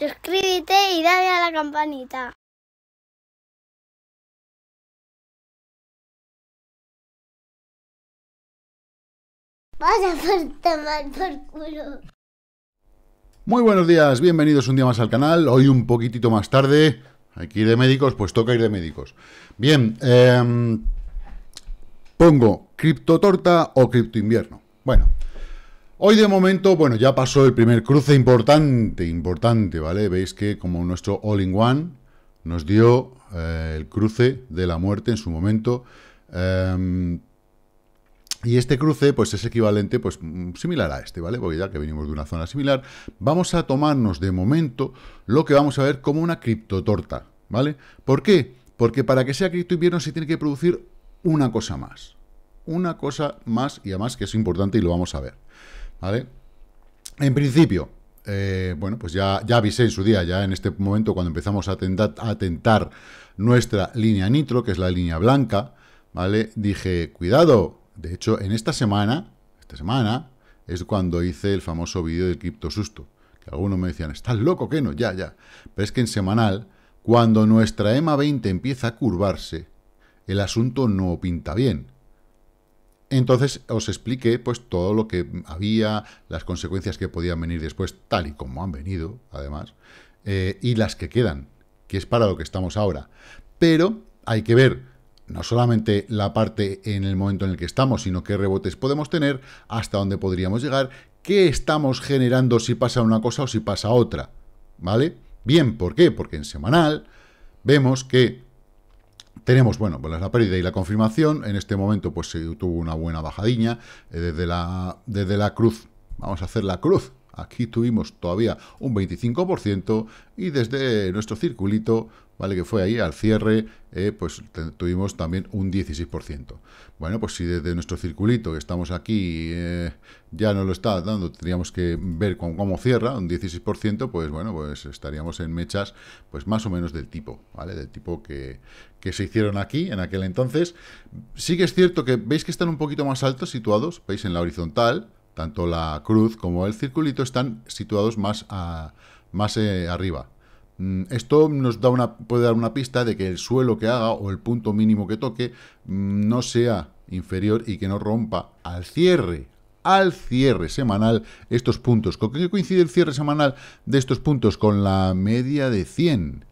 suscríbete y dale a la campanita. Vamos a tomar por culo. Muy buenos días, bienvenidos un día más al canal. Hoy un poquitito más tarde. Hay que ir de médicos, pues toca ir de médicos. Bien, em, pongo cripto torta o cripto invierno. Bueno, Hoy de momento, bueno, ya pasó el primer cruce importante, importante, ¿vale? Veis que como nuestro all-in-one nos dio eh, el cruce de la muerte en su momento. Em, y este cruce, pues es equivalente, pues mm, similar a este, ¿vale? Porque ya que venimos de una zona similar, vamos a tomarnos de momento lo que vamos a ver como una criptotorta, ¿vale? ¿Por qué? Porque para que sea cripto invierno se tiene que producir una cosa más. Una cosa más y además que es importante y lo vamos a ver. ¿vale? En principio, eh, bueno, pues ya, ya avisé en su día, ya en este momento cuando empezamos a, tentar, nuestra línea nitro, que es la línea blanca, ¿vale? Dije, cuidado, de hecho, en esta semana, esta semana, es cuando hice el famoso vídeo del cripto susto, que algunos me decían, ¿estás loco que no? Ya, ya. Pero es que en semanal, cuando nuestra EMA 20 empieza a curvarse, el asunto no pinta bien entonces os expliqué pues todo lo que había, las consecuencias que podían venir después, tal y como han venido, además, eh, y las que quedan, que es para lo que estamos ahora. Pero hay que ver no solamente la parte en el momento en el que estamos, sino qué rebotes podemos tener, hasta dónde podríamos llegar, qué estamos generando si pasa una cosa o si pasa otra, ¿vale? Bien, ¿por qué? Porque en semanal vemos que tenemos, bueno, pues la pérdida y la confirmación. En este momento, pues se tuvo una buena bajadilla eh, desde, la, desde la cruz, vamos a hacer la cruz. Aquí tuvimos todavía un 25% y desde nuestro circulito, ¿vale? Que fue ahí al cierre, eh, pues tuvimos también un 16%. Bueno, pues si desde nuestro circulito que estamos aquí eh, ya no lo está dando, tendríamos que ver cómo, cómo, cierra un 16%, pues bueno, pues estaríamos en mechas pues más o menos del tipo, ¿vale? Del tipo que, se hicieron aquí en aquel entonces. Sí que es cierto que veis que están un poquito más altos situados, veis en la horizontal, tanto la cruz como el circulito están situados más, más eh, arriba, Mm, esto nos da una, puede dar una pista de que el suelo que haga o el punto mínimo que toque mm, no sea inferior y que no rompa al cierre, al cierre semanal estos puntos. ¿Con qué coincide el cierre semanal de estos puntos? Con la media de 100.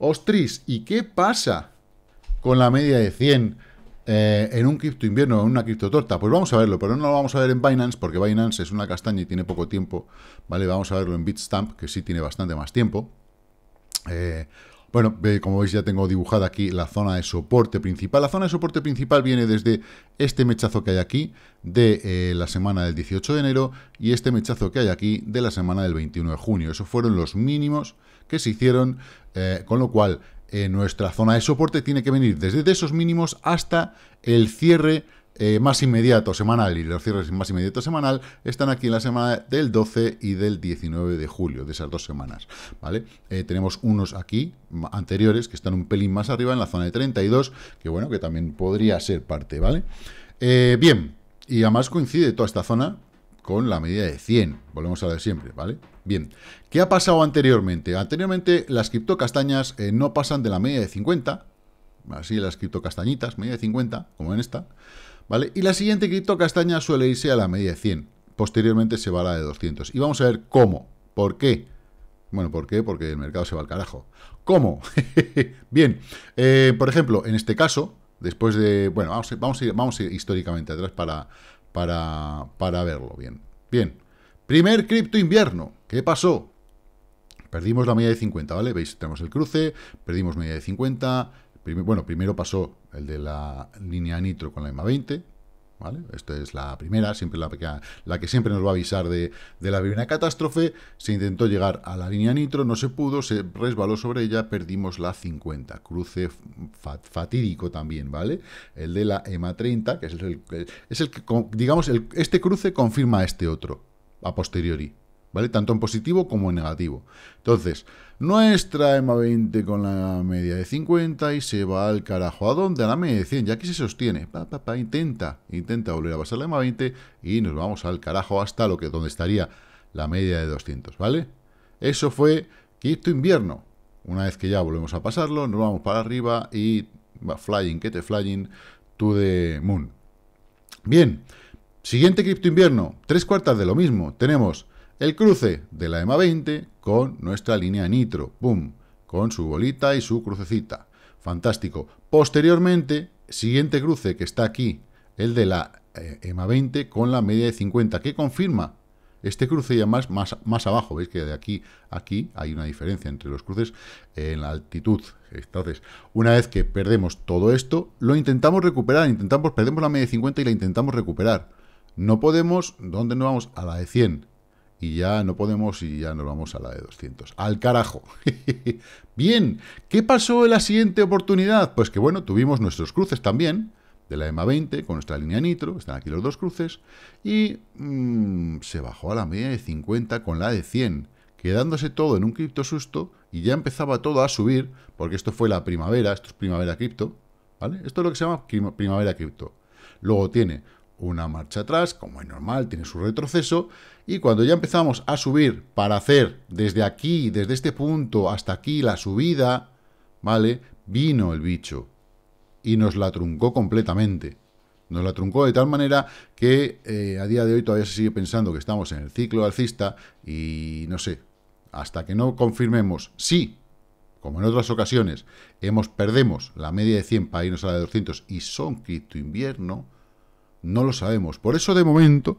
Ostris, ¿y qué pasa con la media de 100 eh, en un cripto invierno, en una cripto torta? Pues vamos a verlo, pero no lo vamos a ver en Binance porque Binance es una castaña y tiene poco tiempo. Vale, vamos a verlo en Bitstamp, que sí tiene bastante más tiempo. Eh, bueno, como veis ya tengo dibujada aquí la zona de soporte principal. La zona de soporte principal viene desde este mechazo que hay aquí de eh, la semana del 18 de enero y este mechazo que hay aquí de la semana del 21 de junio. Esos fueron los mínimos que se hicieron, eh, con lo cual nuestra zona de soporte tiene que venir desde esos mínimos hasta el cierre eh, más inmediato semanal y los cierres más inmediato semanal están aquí en la semana del 12 y del 19 de julio, de esas dos semanas, ¿vale? Eh, tenemos unos aquí anteriores que están un pelín más arriba en la zona de 32, que bueno, que también podría ser parte, ¿vale? Eh, bien, y además coincide toda esta zona con la media de 100, volvemos a lo de siempre, ¿vale? Bien, ¿qué ha pasado anteriormente? Anteriormente las criptocastañas no pasan de la media de 50, así las criptocastañitas, media de 50, como en esta, ¿vale? Y la siguiente cripto castaña suele irse a la media de 100. Posteriormente se va a la de 200. Y vamos a ver cómo, por qué. Bueno, ¿por qué? Porque el mercado se va al carajo. ¿Cómo? Bien, eh, por ejemplo, en este caso, después de... Bueno, vamos, vamos, a, ir, vamos históricamente atrás para, para, verlo bien. Bien, primer cripto invierno. ¿Qué pasó? Perdimos la media de 50, ¿vale? Veis, tenemos el cruce, perdimos media de 50, bueno, primero pasó el de la línea nitro con la EMA 20, ¿vale? Esta es la primera, siempre la, la que siempre nos va a avisar de, de la primera catástrofe. Se intentó llegar a la línea nitro, no se pudo, se resbaló sobre ella, perdimos la 50. Cruce fatídico también, ¿vale? El de la EMA 30, que es el, es el que, digamos, este cruce confirma este otro, a posteriori, ¿vale? Tanto en positivo como en negativo. Entonces, nuestra EMA 20 con la media de 50 y se va al carajo. ¿A dónde? A la media de 100. Ya que se sostiene. intenta, intenta volver a pasar la EMA 20 y nos vamos al carajo hasta lo que donde estaría la media de 200, ¿vale? Eso fue cripto invierno. Una vez que ya volvemos a pasarlo, nos vamos para arriba y va flying, que te flying to the moon. Bien, siguiente cripto invierno, tres cuartas de lo mismo. Tenemos el cruce de la EMA 20 con nuestra línea Nitro, boom, con su bolita y su crucecita. Fantástico. Posteriormente, siguiente cruce que está aquí, el de la eh, EMA 20 con la media de 50, que confirma este cruce ya más, más abajo, veis que de aquí a aquí hay una diferencia entre los cruces eh, en la altitud. Entonces, una vez que perdemos todo esto, lo intentamos recuperar, intentamos, perdemos la media de 50 y la intentamos recuperar. No podemos, ¿dónde nos vamos? A la de 100 y ya no podemos y ya nos vamos a la de 200. ¡Al carajo! Bien, ¿qué pasó en la siguiente oportunidad? Pues que bueno, tuvimos nuestros cruces también, de la EMA 20 con nuestra línea nitro, están aquí los dos cruces, y mm, se bajó a la media de 50 con la de 100, quedándose todo en un cripto susto y ya empezaba todo a subir, porque esto fue la primavera, esto es primavera cripto, ¿vale? Esto es lo que se llama primavera cripto. Luego tiene una marcha atrás, como es normal, tiene su retroceso, y cuando ya empezamos a subir para hacer desde aquí, desde este punto hasta aquí la subida, ¿vale? Vino el bicho y nos la truncó completamente. Nos la truncó de tal manera que eh, a día de hoy todavía se sigue pensando que estamos en el ciclo alcista y no sé, hasta que no confirmemos sí como en otras ocasiones, hemos perdemos la media de 100 para irnos a la de 200 y son cripto invierno, no lo sabemos. Por eso, de momento,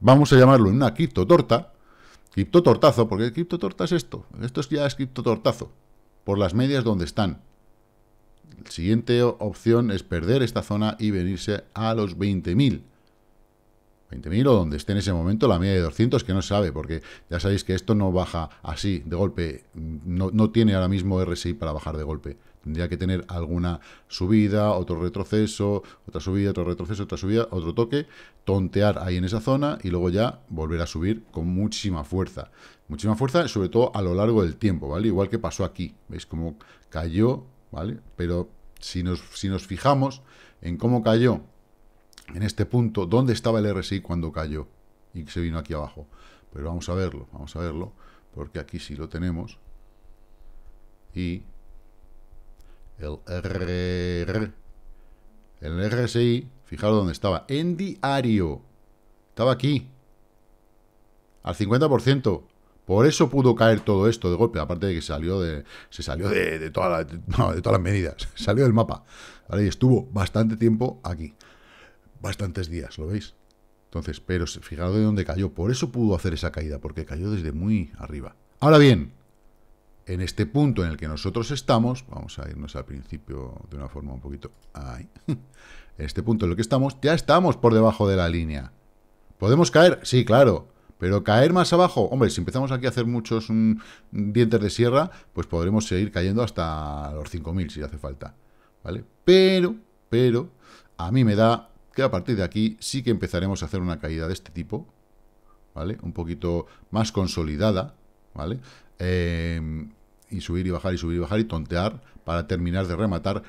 vamos a llamarlo una criptotorta, criptotortazo, porque criptotorta es esto. Esto ya es criptotortazo, por las medias donde están. La siguiente opción es perder esta zona y venirse a los 20.000. 20.000 o donde esté en ese momento la media de 200, que no se sabe, porque ya sabéis que esto no baja así de golpe, no, tiene ahora mismo RSI para bajar de golpe. Tendría que tener alguna subida, otro retroceso, otra subida, otro retroceso, otra subida, otro toque, tontear ahí en esa zona y luego ya volver a subir con muchísima fuerza. Muchísima fuerza, sobre todo a lo largo del tiempo, ¿vale? Igual que pasó aquí, ¿veis cómo cayó, ¿vale? Pero si nos, si nos fijamos en cómo cayó en este punto, ¿dónde estaba el RSI cuando cayó? Y se vino aquí abajo. Pero vamos a verlo, vamos a verlo, porque aquí sí lo tenemos. Y el R... el RSI, fijaros dónde estaba, en diario. Estaba aquí, al 50%. Por eso pudo caer todo esto de golpe, aparte de que salió de, se salió de, toda la, todas las medidas, salió del mapa. Y estuvo bastante tiempo aquí bastantes días, ¿lo veis? Entonces, pero fijaros de dónde cayó. Por eso pudo hacer esa caída, porque cayó desde muy arriba. Ahora bien, en este punto en el que nosotros estamos, vamos a irnos al principio de una forma un poquito... Ahí. En este punto en el que estamos, ya estamos por debajo de la línea. ¿Podemos caer? Sí, claro. Pero caer más abajo, hombre, si empezamos aquí a hacer muchos mm, dientes de sierra, pues podremos seguir cayendo hasta los 5.000 si hace falta. ¿Vale? Pero, pero, a mí me da que a partir de aquí sí que empezaremos a hacer una caída de este tipo, ¿vale? Un poquito más consolidada, ¿vale? Em, y subir y bajar y subir y bajar y tontear para terminar de rematar.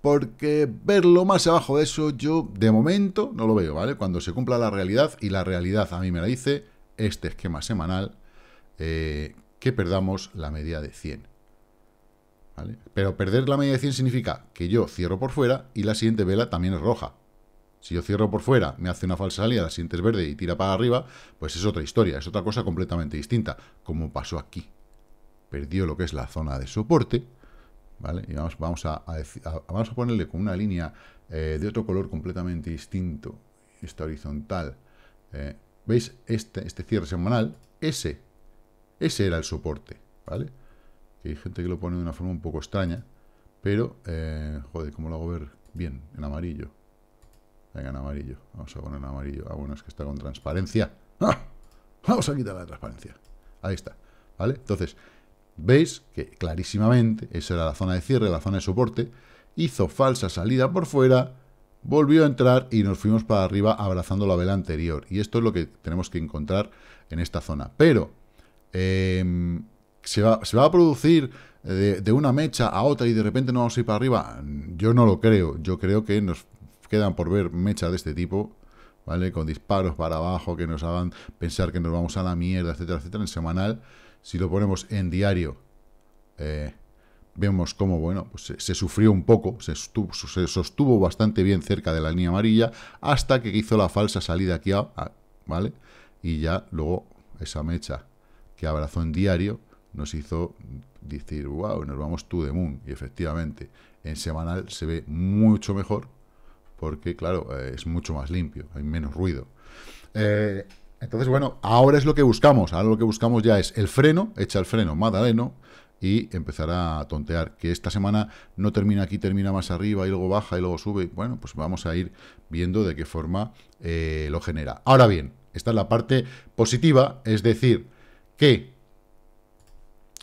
Porque verlo más abajo de eso yo de momento no lo veo, ¿vale? Cuando se cumpla la realidad y la realidad a mí me la dice este esquema semanal, eh, que perdamos la media de 100. ¿Vale? Pero perder la media de 100 significa que yo cierro por fuera y la siguiente vela también es roja. Si yo cierro por fuera, me hace una falsa salida, la siguiente es verde y tira para arriba, pues es otra historia, es otra cosa completamente distinta, como pasó aquí. Perdió lo que es la zona de soporte, ¿vale? Y vamos, vamos, a, vamos a ponerle con una línea eh, de otro color completamente distinto, esta horizontal. Eh, ¿Veis? Este, este cierre semanal, ese, ese era el soporte, ¿vale? Que hay gente que lo pone de una forma un poco extraña, pero, eh, joder, ¿cómo lo hago ver bien en amarillo? en amarillo. Vamos a poner en amarillo. Ah, bueno, es que está con transparencia. ¡Ah! Vamos a quitar la transparencia. Ahí está. ¿Vale? Entonces, veis que clarísimamente esa era la zona de cierre, la zona de soporte. Hizo falsa salida por fuera, volvió a entrar y nos fuimos para arriba abrazando la vela anterior. Y esto es lo que tenemos que encontrar en esta zona. Pero em, ¿se, va, a producir de, de, una mecha a otra y de repente no vamos a ir para arriba. Yo no lo creo. Yo creo que nos quedan por ver mechas de este tipo, ¿vale? Con disparos para abajo que nos hagan pensar que nos vamos a la mierda, etcétera, etcétera, en semanal. Si lo ponemos en diario, eh, vemos cómo, bueno, pues se, sufrió un poco, se, sostuvo bastante bien cerca de la línea amarilla, hasta que hizo la falsa salida aquí, ¿vale? Y ya luego esa mecha que abrazó en diario nos hizo decir, wow, nos vamos to the moon. Y efectivamente, en semanal se ve mucho mejor porque claro, eh, es mucho más limpio, hay menos ruido. Eh, entonces, bueno, ahora es lo que buscamos, ahora lo que buscamos ya es el freno, echa el freno Madaleno y empezará a tontear, que esta semana no termina aquí, termina más arriba y luego baja y luego sube, bueno, pues vamos a ir viendo de qué forma eh, lo genera. Ahora bien, esta es la parte positiva, es decir, que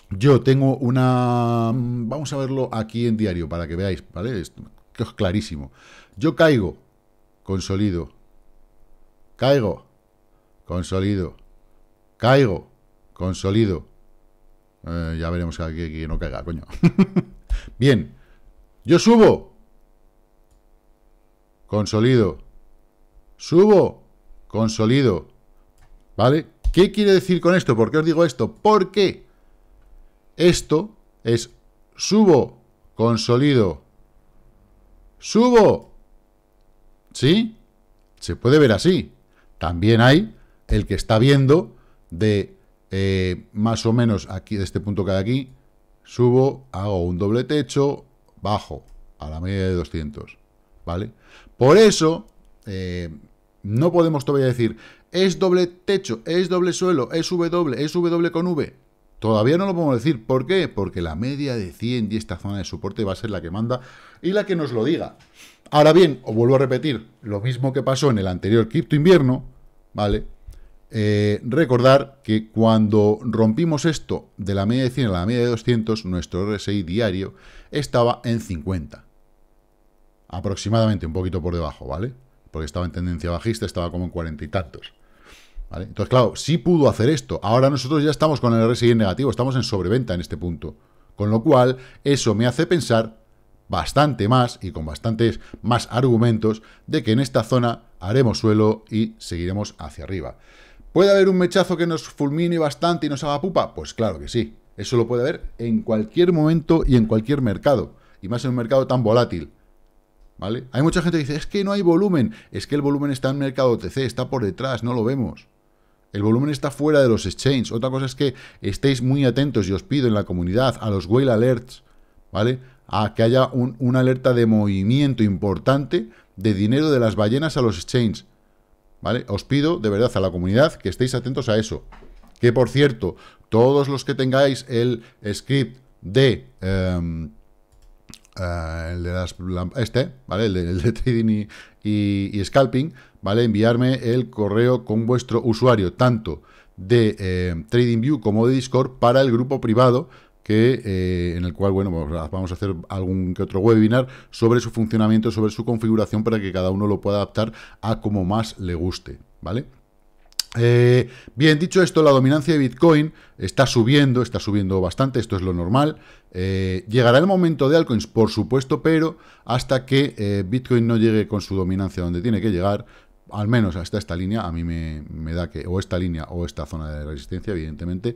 yo tengo una... Mm, vamos a verlo aquí en diario para que veáis, ¿vale? Esto es clarísimo. Yo caigo, consolido. Caigo, consolido. Caigo, consolido. Eh, ya veremos que, aquí no caiga, coño. Bien, yo subo. Consolido. Subo, consolido. ¿Vale? ¿Qué quiere decir con esto? ¿Por qué os digo esto? Porque esto es subo, consolido. Subo, ¿Sí? Se puede ver así. También hay el que está viendo de eh, más o menos aquí, de este punto que hay aquí, subo, hago un doble techo, bajo a la media de 200, ¿vale? Por eso, eh, no podemos todavía decir, es doble techo, es doble suelo, es W, es W con V. Todavía no lo podemos decir. ¿Por qué? Porque la media de 100 y esta zona de soporte va a ser la que manda y la que nos lo diga. Ahora bien, os vuelvo a repetir lo mismo que pasó en el anterior cripto invierno, ¿vale? Eh, recordar que cuando rompimos esto de la media de 100 a la media de 200, nuestro RSI diario estaba en 50. Aproximadamente, un poquito por debajo, ¿vale? Porque estaba en tendencia bajista, estaba como en cuarenta y tantos. Entonces, claro, sí pudo hacer esto. Ahora nosotros ya estamos con el RSI en negativo, estamos en sobreventa en este punto. Con lo cual, eso me hace pensar bastante más y con bastantes más argumentos de que en esta zona haremos suelo y seguiremos hacia arriba. ¿Puede haber un mechazo que nos fulmine bastante y nos haga pupa? Pues claro que sí. Eso lo puede haber en cualquier momento y en cualquier mercado. Y más en un mercado tan volátil. ¿Vale? Hay mucha gente que dice, es que no hay volumen. Es que el volumen está en mercado TC, está por detrás, no lo vemos. El volumen está fuera de los exchanges. Otra cosa es que estéis muy atentos y os pido en la comunidad a los whale alerts, ¿vale? A que haya una alerta de movimiento importante de dinero de las ballenas a los exchanges. ¿Vale? Os pido de verdad a la comunidad que estéis atentos a eso. Que por cierto, todos los que tengáis el script de... Em, eh, este, ¿vale? de, el de trading y, y, scalping, ¿vale? Enviarme el correo con vuestro usuario, tanto de eh, TradingView como de Discord, para el grupo privado, que, eh, en el cual, bueno, pues, vamos a hacer algún que otro webinar sobre su funcionamiento, sobre su configuración, para que cada uno lo pueda adaptar a como más le guste, ¿vale? Eh, bien, dicho esto, la dominancia de Bitcoin está subiendo, está subiendo bastante, esto es lo normal. Eh, llegará el momento de altcoins, por supuesto, pero hasta que eh, Bitcoin no llegue con su dominancia donde tiene que llegar, al menos hasta esta línea, a mí me, me da que, o esta línea o esta zona de resistencia, evidentemente,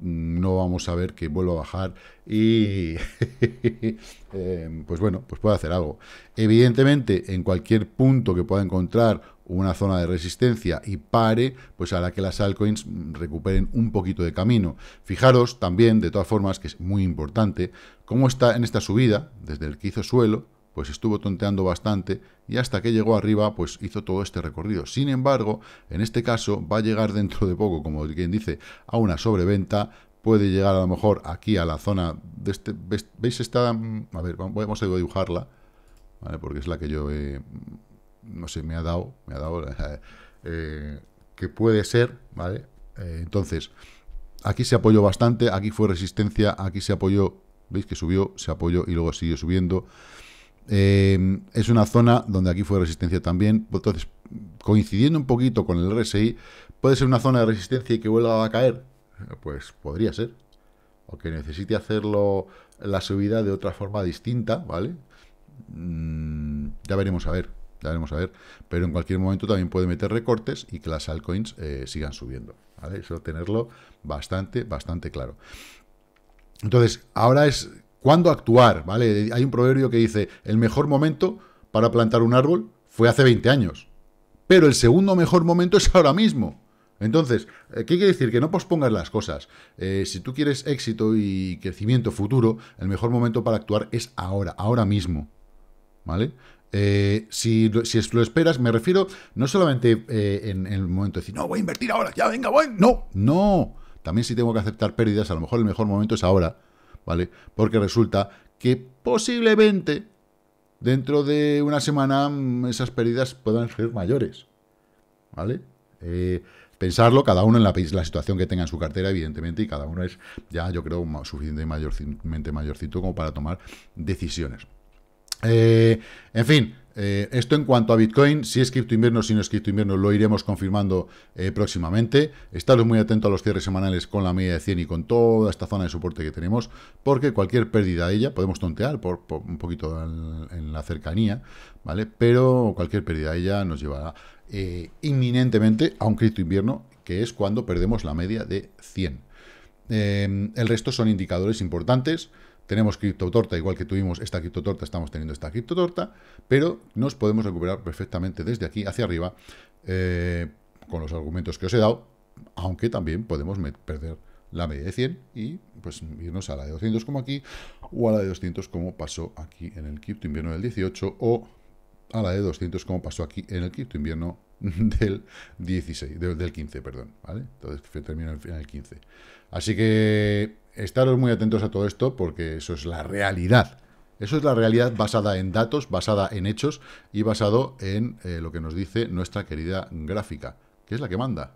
no vamos a ver que vuelva a bajar y, pues bueno, pues puede hacer algo. Evidentemente, en cualquier punto que pueda encontrar una zona de resistencia y pare, pues hará que las altcoins recuperen un poquito de camino. Fijaros también, de todas formas, que es muy importante, cómo está en esta subida, desde el que hizo suelo, pues estuvo tonteando bastante y hasta que llegó arriba, pues hizo todo este recorrido. Sin embargo, en este caso va a llegar dentro de poco, como quien dice, a una sobreventa, puede llegar a lo mejor aquí a la zona de este... ¿Veis esta...? A ver, vamos a dibujarla, ¿vale? porque es la que yo he no sé, me ha dado, me ha dado eh, que puede ser, ¿vale? Eh, entonces, aquí se apoyó bastante, aquí fue resistencia, aquí se apoyó, veis que subió, se apoyó y luego siguió subiendo. Eh, es una zona donde aquí fue resistencia también, entonces, coincidiendo un poquito con el RSI, ¿puede ser una zona de resistencia y que vuelva a caer? Pues podría ser, o que necesite hacerlo la subida de otra forma distinta, ¿vale? Mm, ya veremos a ver ya veremos a ver, pero en cualquier momento también puede meter recortes y que las altcoins eh, sigan subiendo, ¿vale? Eso tenerlo bastante, bastante claro. Entonces, ahora es cuándo actuar, ¿vale? Hay un proverbio que dice, el mejor momento para plantar un árbol fue hace 20 años, pero el segundo mejor momento es ahora mismo. Entonces, eh, ¿qué quiere decir? Que no pospongas las cosas. Eh, si tú quieres éxito y crecimiento futuro, el mejor momento para actuar es ahora, ahora mismo. ¿Vale? Eh, si, lo, lo esperas, me refiero no solamente eh, en, el momento de decir, no, voy a invertir ahora, ya venga, voy. No, no. También si tengo que aceptar pérdidas, a lo mejor el mejor momento es ahora, ¿vale? Porque resulta que posiblemente dentro de una semana mm, esas pérdidas puedan ser mayores, ¿vale? Eh, pensarlo, cada uno en la, la, situación que tenga en su cartera, evidentemente, y cada uno es ya, yo creo, suficientemente mayorcito como para tomar decisiones. Eh, en fin, eh, esto en cuanto a Bitcoin, si es cripto invierno, si no es cripto invierno, lo iremos confirmando eh, próximamente. estad muy atentos a los cierres semanales con la media de 100 y con toda esta zona de soporte que tenemos, porque cualquier pérdida de ella, podemos tontear por, un poquito en, la cercanía, ¿vale? Pero cualquier pérdida de ella nos llevará inminentemente a un cripto invierno, que es cuando perdemos la media de 100. el resto son indicadores importantes. Tenemos cripto torta, igual que tuvimos esta cripto torta, estamos teniendo esta cripto torta, pero nos podemos recuperar perfectamente desde aquí hacia arriba eh, con los argumentos que os he dado, aunque también podemos perder la media de 100 y pues irnos a la de 200 como aquí o a la de 200 como pasó aquí en el cripto invierno del 18 o a la de 200 como pasó aquí en el cripto invierno del 16, del, 15, perdón, ¿vale? Entonces termina en el 15. Así que estaros muy atentos a todo esto porque eso es la realidad. Eso es la realidad basada en datos, basada en hechos y basado en eh, lo que nos dice nuestra querida gráfica, que es la que manda.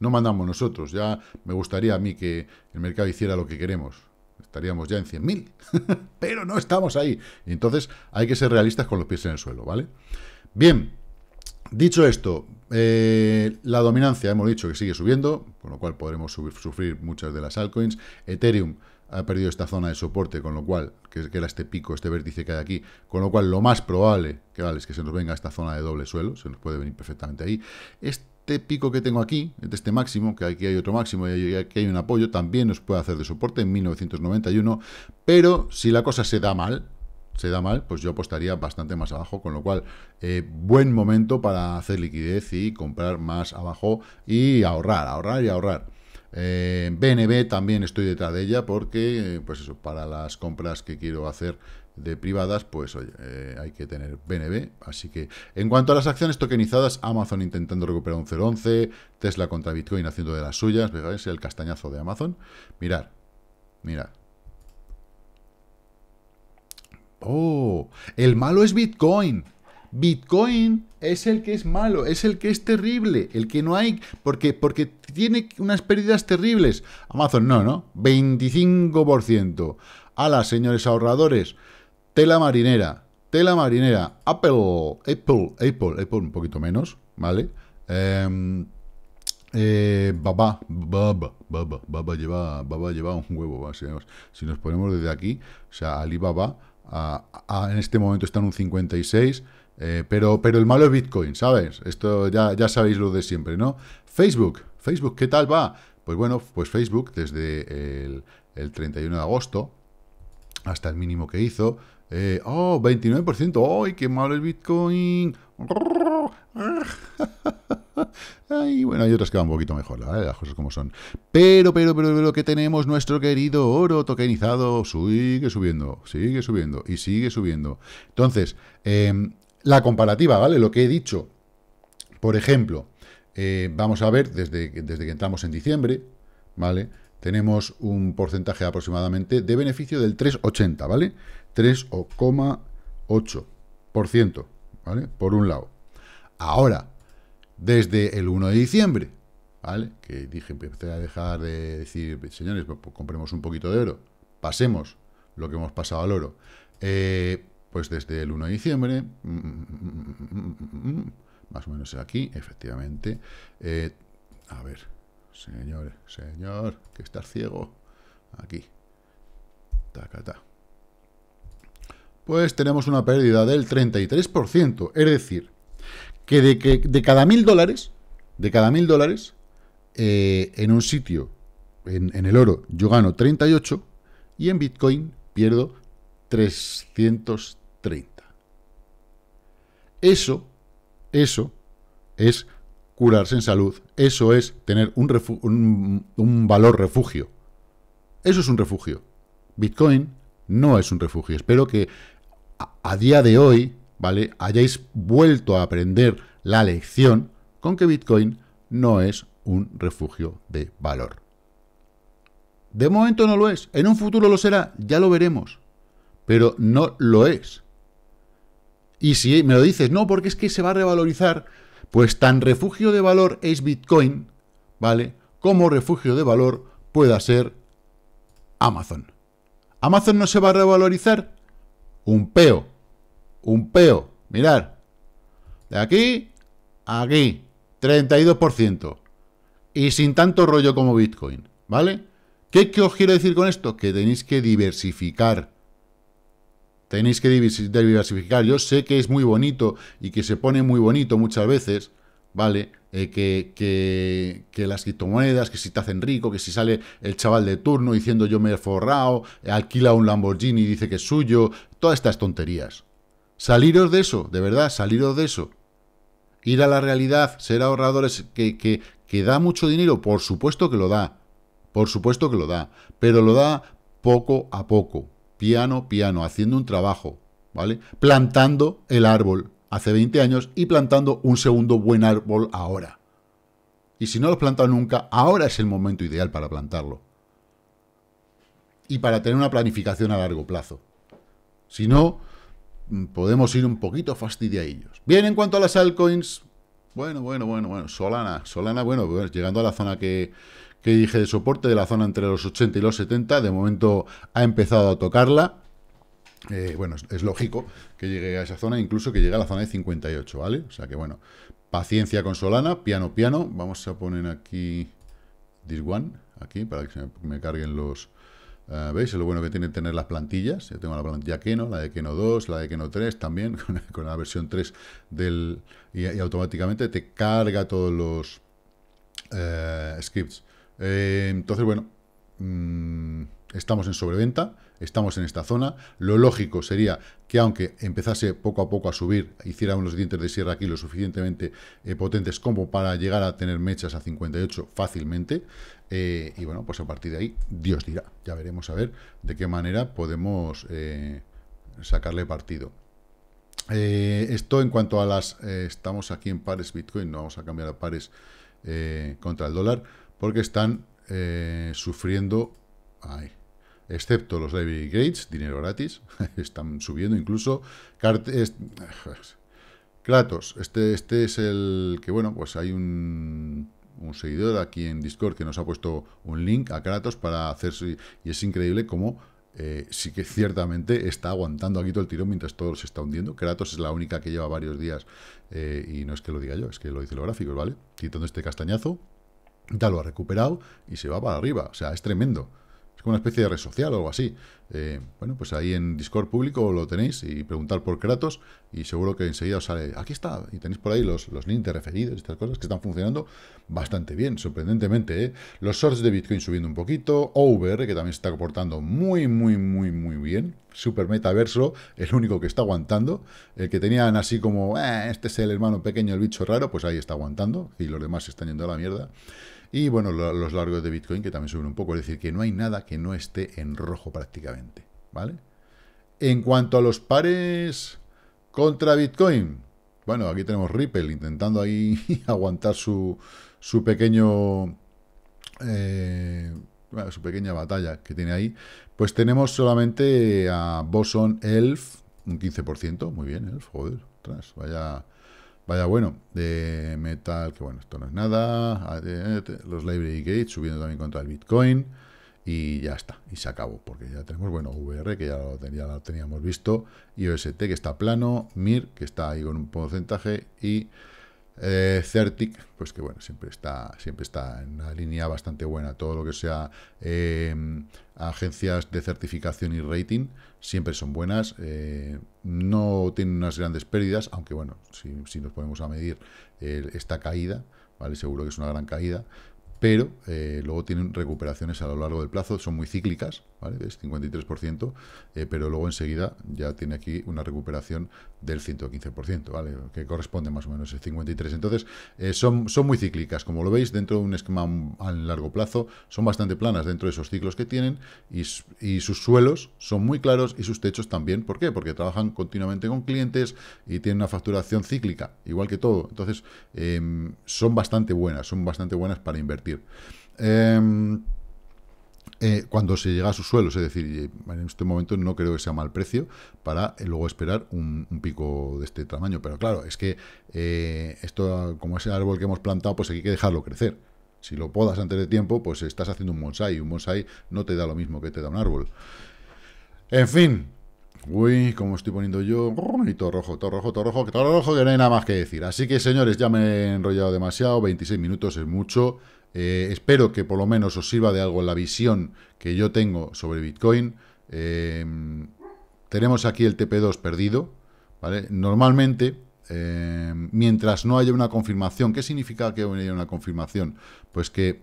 No mandamos nosotros. Ya me gustaría a mí que el mercado hiciera lo que queremos. Estaríamos ya en 100.000, pero no estamos ahí. Entonces hay que ser realistas con los pies en el suelo, ¿vale? Bien, Dicho esto, eh, la dominancia hemos dicho que sigue subiendo, con lo cual podremos sufrir muchas de las altcoins. Ethereum ha perdido esta zona de soporte, con lo cual, que, era este pico, este vértice que hay aquí, con lo cual lo más probable vale es que se nos venga esta zona de doble suelo, se nos puede venir perfectamente ahí. Este pico que tengo aquí, este máximo, que aquí hay otro máximo y aquí hay un apoyo, también nos puede hacer de soporte en 1991, pero si la cosa se da mal, se da mal, pues yo apostaría bastante más abajo, con lo cual, eh, buen momento para hacer liquidez y comprar más abajo y ahorrar, ahorrar y ahorrar. BNB eh, también estoy detrás de ella porque, eh, pues eso, para las compras que quiero hacer de privadas, pues oye, hay que tener BNB. Así que, en cuanto a las acciones tokenizadas, Amazon intentando recuperar un 0.11, Tesla contra Bitcoin haciendo de las suyas, El castañazo de Amazon. Mirar, mirad, Oh, el malo es Bitcoin. Bitcoin es el que es malo, es el que es terrible, el que no hay, porque, porque tiene unas pérdidas terribles. Amazon no, ¿no? 25%. ¡Hala, señores ahorradores, tela marinera, tela marinera. Apple, Apple, Apple, Apple un poquito menos, ¿vale? Em, eh, baba, baba, baba, baba lleva, un huevo, Si, nos ponemos desde aquí, o sea, Alibaba en este momento está en un 56, eh, pero, pero el malo es Bitcoin, ¿sabes? Esto ya, sabéis lo de siempre, ¿no? Facebook, Facebook, ¿qué tal va? Pues bueno, pues Facebook desde el, el 31 de agosto hasta el mínimo que hizo, eh, oh, 29%, ¡ay, qué malo el Bitcoin! Ay, bueno, hay otras que van un poquito mejor, ¿eh? las cosas como son. Pero, pero, pero, lo que tenemos nuestro querido oro tokenizado sigue subiendo, sigue subiendo y sigue subiendo. Entonces, em, la comparativa, ¿vale? Lo que he dicho, por ejemplo, eh, vamos a ver desde, desde que entramos en diciembre, ¿vale? tenemos un porcentaje aproximadamente de beneficio del 3,80, ¿vale? 3,8%, ¿vale? Por un lado. Ahora, desde el 1 de diciembre, ¿vale? Que dije, empecé a dejar de decir, señores, compremos un poquito de oro, pasemos lo que hemos pasado al oro. pues desde el 1 de diciembre, más o menos aquí, efectivamente, a ver, Señor, señor, que estás ciego. Aquí. Tacata. Pues tenemos una pérdida del 33%. Es decir, que de, de cada mil dólares, de cada mil dólares, eh, en un sitio, en, en el oro, yo gano 38 y en Bitcoin pierdo 330. Eso, eso es curarse en salud, eso es tener un, valor refugio. Eso es un refugio. Bitcoin no es un refugio. Espero que a, día de hoy, ¿vale? Hayáis vuelto a aprender la lección con que Bitcoin no es un refugio de valor. De momento no lo es, en un futuro lo será, ya lo veremos, pero no lo es. Y si me lo dices, no, porque es que se va a revalorizar, pues tan refugio de valor es Bitcoin, ¿vale? Como refugio de valor pueda ser Amazon. ¿Amazon no se va a revalorizar? Un peo. Un peo. Mirad. De aquí a aquí. 32%. Y sin tanto rollo como Bitcoin, ¿vale? ¿Qué, ¿Qué os quiero decir con esto? Que tenéis que diversificar Tenéis que diversificar. Yo sé que es muy bonito y que se pone muy bonito muchas veces, ¿vale? Eh, que, las criptomonedas, que si te hacen rico, que si sale el chaval de turno diciendo yo me he forrado, alquila un Lamborghini y dice que es suyo, todas estas tonterías. Saliros de eso, de verdad, saliros de eso. Ir a la realidad, ser ahorradores, que da mucho dinero, por supuesto que lo da, por supuesto que lo da, pero lo da poco a poco, piano, piano, haciendo un trabajo, ¿vale? Plantando el árbol hace 20 años y plantando un segundo buen árbol ahora. Y si no lo has plantado nunca, ahora es el momento ideal para plantarlo. Y para tener una planificación a largo plazo. Si no, mm, podemos ir un poquito fastidiadillos. Bien, en cuanto a las altcoins, bueno, bueno, bueno, bueno, Solana, Solana, bueno, pues llegando a la zona que, que dije de soporte de la zona entre los 80 y los 70. De momento ha empezado a tocarla. Eh, bueno, es, lógico que llegue a esa zona, incluso que llegue a la zona de 58, ¿vale? O sea que bueno, paciencia con Solana, piano, piano. Vamos a poner aquí this one, aquí, para que me, carguen los... Eh, ¿Veis? Es lo bueno que tiene tener las plantillas. Yo tengo la plantilla Keno, la de Keno 2, la de Keno 3 también, con, la versión 3 del... Y, automáticamente te carga todos los eh, scripts. Eh, entonces, bueno, mm, estamos en sobreventa, estamos en esta zona. Lo lógico sería que aunque empezase poco a poco a subir, hiciera unos dientes de sierra aquí lo suficientemente eh, potentes como para llegar a tener mechas a 58 fácilmente. Eh, y bueno, pues a partir de ahí, Dios dirá. Ya veremos a ver de qué manera podemos sacarle partido. esto en cuanto a las... estamos aquí en pares Bitcoin, no vamos a cambiar a pares contra el dólar porque están eh, sufriendo, excepto los David Gates, dinero gratis, están subiendo incluso. Kratos, este, este es el que, bueno, pues hay un, seguidor aquí en Discord que nos ha puesto un link a Kratos para hacer... y es increíble cómo eh, sí que ciertamente está aguantando aquí todo el tirón mientras todo se está hundiendo. Kratos es la única que lleva varios días, eh, y no es que lo diga yo, es que lo dice los gráficos, ¿vale? Quitando este castañazo, ya lo ha recuperado y se va para arriba. O sea, es tremendo. Es como una especie de red social o algo así. Eh, bueno, pues ahí en Discord público lo tenéis y preguntar por Kratos y seguro que enseguida os sale, aquí está, y tenéis por ahí los, los links referidos y estas cosas que están funcionando bastante bien, sorprendentemente. ¿eh? Los shorts de Bitcoin subiendo un poquito, Over, que también se está comportando muy, muy, muy, muy bien. Super Metaverso, el único que está aguantando. El que tenían así como, eh, este es el hermano pequeño, el bicho raro, pues ahí está aguantando y los demás se están yendo a la mierda. Y bueno, los largos de Bitcoin que también suben un poco. Es decir, que no hay nada que no esté en rojo prácticamente. ¿Vale? En cuanto a los pares contra Bitcoin, bueno, aquí tenemos Ripple intentando ahí aguantar su, su pequeño... Eh, su pequeña batalla que tiene ahí, pues tenemos solamente a Boson Elf, un 15%, muy bien, Elf, joder, tras, vaya, Vaya, bueno, de metal, que bueno, esto no es nada. Ah, eh, los library gates subiendo también contra el Bitcoin. Y ya está, y se acabó, porque ya tenemos, bueno, VR, que ya lo, teníamos visto, IOST, que está plano, MIR, que está ahí con un porcentaje, y eh, Certic, pues que bueno, siempre está, siempre está en una línea bastante buena. Todo lo que sea eh, agencias de certificación y rating siempre son buenas. Eh, no tienen unas grandes pérdidas, aunque bueno, si, nos ponemos a medir esta caída, ¿vale? Seguro que es una gran caída. Pero eh, luego tienen recuperaciones a lo largo del plazo, son muy cíclicas. ¿vale? 53%, eh, pero luego enseguida ya tiene aquí una recuperación del 115%, ¿vale? Que corresponde más o menos el 53%. Entonces, eh, son, son muy cíclicas, como lo veis, dentro de un esquema a largo plazo, son bastante planas dentro de esos ciclos que tienen y, sus suelos son muy claros y sus techos también. ¿Por qué? Porque trabajan continuamente con clientes y tienen una facturación cíclica, igual que todo. Entonces, em, son bastante buenas, son bastante buenas para invertir. Eh, eh, cuando se llega a sus suelos. Es decir, eh, en este momento no creo que sea mal precio para eh, luego esperar un, pico de este tamaño. Pero claro, es que esto, como es el árbol que hemos plantado, pues hay que dejarlo crecer. Si lo podas antes de tiempo, pues estás haciendo un bonsai. Un bonsai no te da lo mismo que te da un árbol. En fin. Uy, como estoy poniendo yo. Y todo rojo, todo rojo, todo rojo, todo rojo, que no hay nada más que decir. Así que, señores, ya me he enrollado demasiado. 26 minutos es mucho. Eh, espero que por lo menos os sirva de algo la visión que yo tengo sobre Bitcoin. Eh, tenemos aquí el TP2 perdido. ¿vale? Normalmente, eh, mientras no haya una confirmación, ¿qué significa que haya una confirmación? Pues que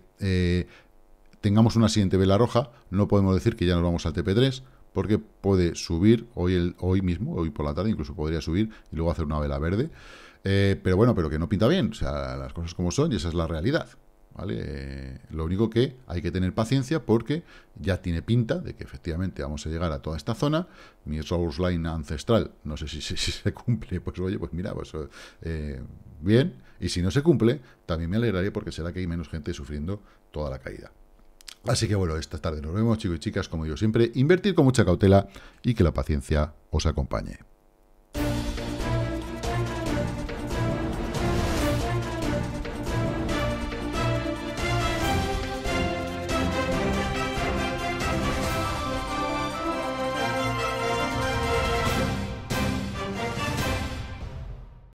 tengamos una siguiente vela roja, no podemos decir que ya nos vamos al TP3, porque puede subir hoy, hoy mismo, hoy por la tarde, incluso podría subir y luego hacer una vela verde. pero bueno, pero que no pinta bien, o sea, las cosas como son y esa es la realidad. ¿vale? Eh, lo único que hay que tener paciencia porque ya tiene pinta de que efectivamente vamos a llegar a toda esta zona. Mi source line ancestral, no sé si, si, se cumple, pues oye, pues mira, pues eh, bien. Y si no se cumple, también me alegraré porque será que hay menos gente sufriendo toda la caída. Así que bueno, esta tarde nos vemos, chicos y chicas, como digo siempre, invertir con mucha cautela y que la paciencia os acompañe.